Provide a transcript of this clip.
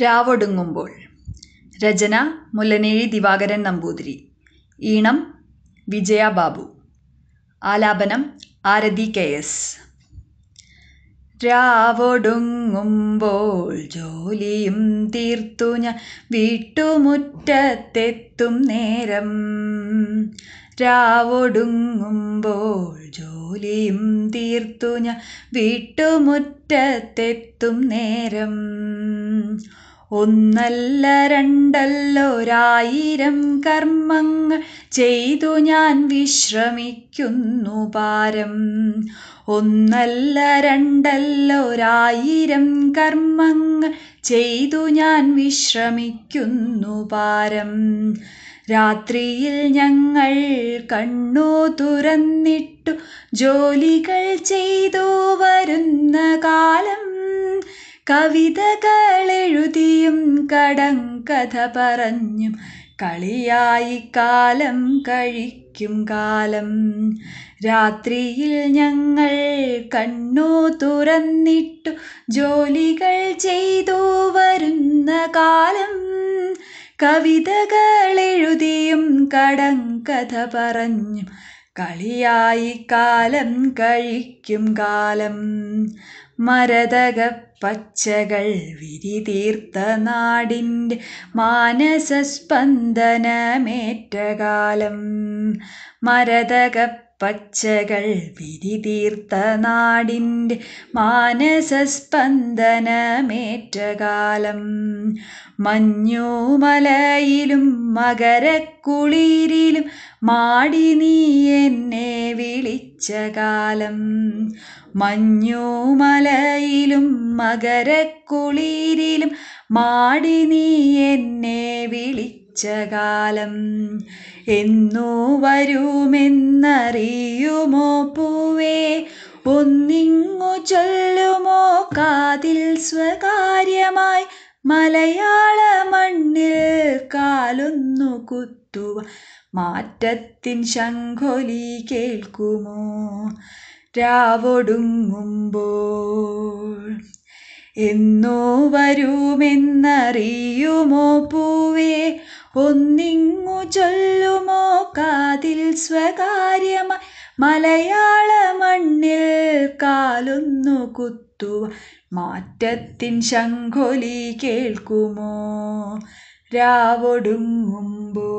രാവൊടുങ്ങുമ്പോൾ രചന മുല്ലനേഴി ദിവാകരൻ നമ്പൂതിരി ഈണം വിജയ ബാബു ആലാപനം ആരതി K S രാവൊടുങ്ങുമ്പോൾ ജോലിയും തീർത്തു ഞാൻ വീട്ടുമുറ്റത്തെത്തും നേരം രാവൊടുങ്ങുമ്പോൾ ജോലിയും തീർത്തു ഞാൻ വീട്ടുമുറ്റത്തെത്തും നേരം ഒന്നല്ല രണ്ടല്ലൊരായിരം കർമ്മങ്ങൾ ചെയ്തു ഞാൻ വിശ്രമിക്കുന്നു പാരം ഒന്നല്ല രണ്ടല്ലൊരായിരം കർമ്മങ്ങൾ ചെയ്തു ഞാൻ വിശ്രമിക്കുന്നു പാരം രാത്രിയിൽ ഞങ്ങൾ കണ്ണു തുറന്നിട്ടു ജോലികൾ ചെയ്തു വരുന്ന കാലം കവിതകളെഴുതിയും കഥ പറഞ്ഞും കളിയായി കാലം കഴിക്കും കാലം രാത്രിയിൽ ഞങ്ങൾ കണ്ണു തുറന്നിട്ടു ജോലികൾ ചെയ്തു വരുന്ന കാലം കവിതകളെഴുതിയും കഥ പറഞ്ഞും കളിയായി കാലം കഴിക്കും കാലം മരതക പച്ചകൾ വിരിതീർത്ത നാടിൻ്റെ മാനസസ്പന്ദനമേറ്റ കാലം മരതക പച്ചകൾ വിധി തീർത്ത നാടിൻ്റെ മാനസസ്പന്ദനമേറ്റ കാലം മഞ്ഞുമലയിലും മകരക്കുളിരിലും മാടി നീ എന്നെ വിളിച്ച കാലം മഞ്ഞുമലയിലും മകരക്കുളിരിലും മാടി നീ എന്നെ വിളിച്ച ഉച്ചകാലം എന്നോ വരുമെന്നറിയുമോ പൂവേ ഒന്നിങ്ങു ചൊല്ലുമോ കാതിൽ സ്വകാര്യമായി മലയാള മണ്ണിൽ കാലൊന്നു കുത്തുവ മാറ്റത്തിൻ ശംഖൊലി കേൾക്കുമോ രാവൊടുങ്ങുമ്പോൾ എന്നോ വരുമെന്നറിയുമോ പൂവേ ഒന്നിങ്ങു ചൊല്ലുമോ കാതിൽ സ്വകാര്യമ മലയാള മണ്ണിൽ കാലൊന്നു കുത്തുവാൻ മാറ്റത്തിൻ ശംഖൊലി കേൾക്കുമോ രാവൊടുങ്ങുമ്പോ